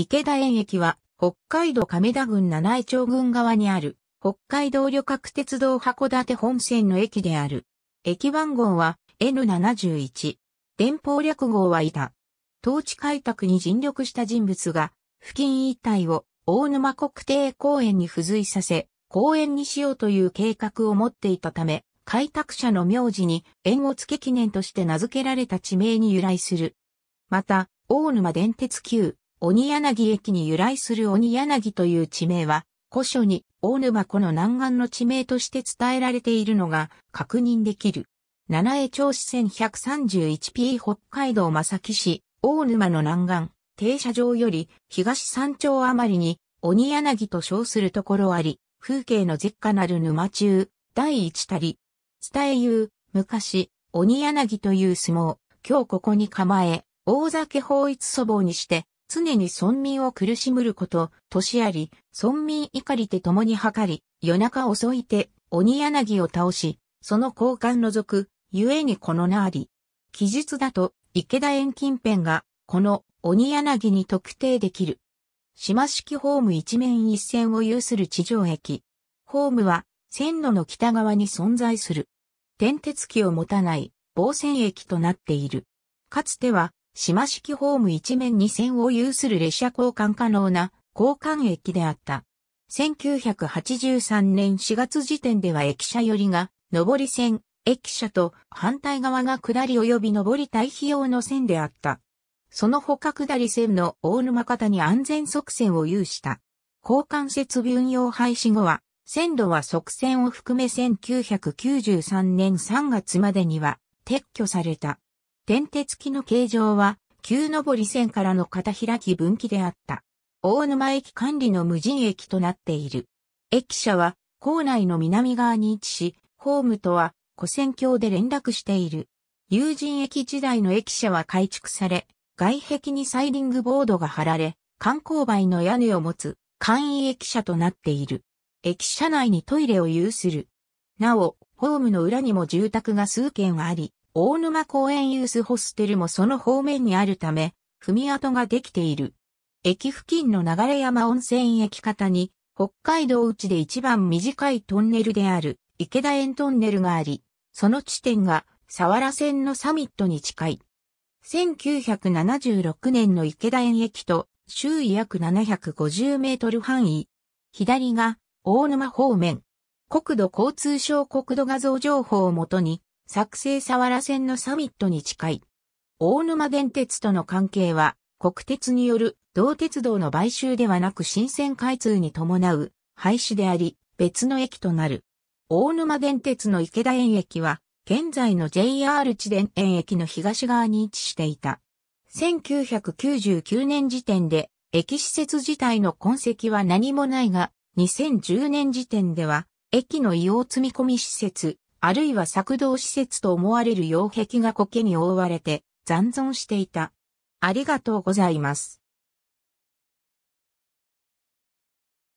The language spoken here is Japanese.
池田園駅は、北海道亀田郡七井町郡側にある、北海道旅客鉄道函館本線の駅である。駅番号は N71。電報略号はいた。統治開拓に尽力した人物が、付近一帯を大沼国定公園に付随させ、公園にしようという計画を持っていたため、開拓者の名字に縁を付け記念として名付けられた地名に由来する。また、大沼電鉄旧鬼柳駅に由来する鬼柳という地名は、古書に大沼湖の南岸の地名として伝えられているのが確認できる。七重町市線1 3 1 p 北海道正木市、大沼の南岸、停車場より東山頂余りに鬼柳と称するところあり、風景の絶下なる沼中、第一たり。伝え言う、昔、鬼柳という相撲、今日ここに構え、大酒法一祖母にして、常に村民を苦しむること、年あり、村民怒りて共に計り、夜中遅いて、鬼柳を倒し、その交換除く、ゆえにこのなあり。記述だと、池田園近辺が、この鬼柳に特定できる。島式ホーム一面一線を有する地上駅。ホームは、線路の北側に存在する。転鉄機を持たない、防線駅となっている。かつては、島式ホーム一面に線を有する列車交換可能な交換駅であった。1983年4月時点では駅舎寄りが上り線、駅舎と反対側が下り及び上り対比用の線であった。その他下り線の大沼方に安全側線を有した。交換設備運用廃止後は、線路は側線を含め1993年3月までには撤去された。点鉄機の形状は、旧上り線からの片開き分岐であった。大沼駅管理の無人駅となっている。駅舎は、構内の南側に位置し、ホームとは、古線橋で連絡している。友人駅時代の駅舎は改築され、外壁にサイディングボードが貼られ、観光梅の屋根を持つ、簡易駅舎となっている。駅舎内にトイレを有する。なお、ホームの裏にも住宅が数軒あり、大沼公園ユースホステルもその方面にあるため、踏み跡ができている。駅付近の流山温泉駅方に、北海道内で一番短いトンネルである池田園トンネルがあり、その地点が佐原線のサミットに近い。1976年の池田園駅と周囲約750メートル範囲。左が大沼方面。国土交通省国土画像情報をもとに作成佐原線のサミットに近い。大沼電鉄との関係は、国鉄による同鉄道の買収ではなく新線開通に伴う廃止であり、別の駅となる。大沼電鉄の池田園駅は、現在の JR 地電園駅の東側に位置していた。1999年時点で、駅施設自体の痕跡は何もないが、2010年時点では、駅の異様積み込み施設、あるいは作動施設と思われる擁壁が苔に覆われて残存していた。ありがとうございます。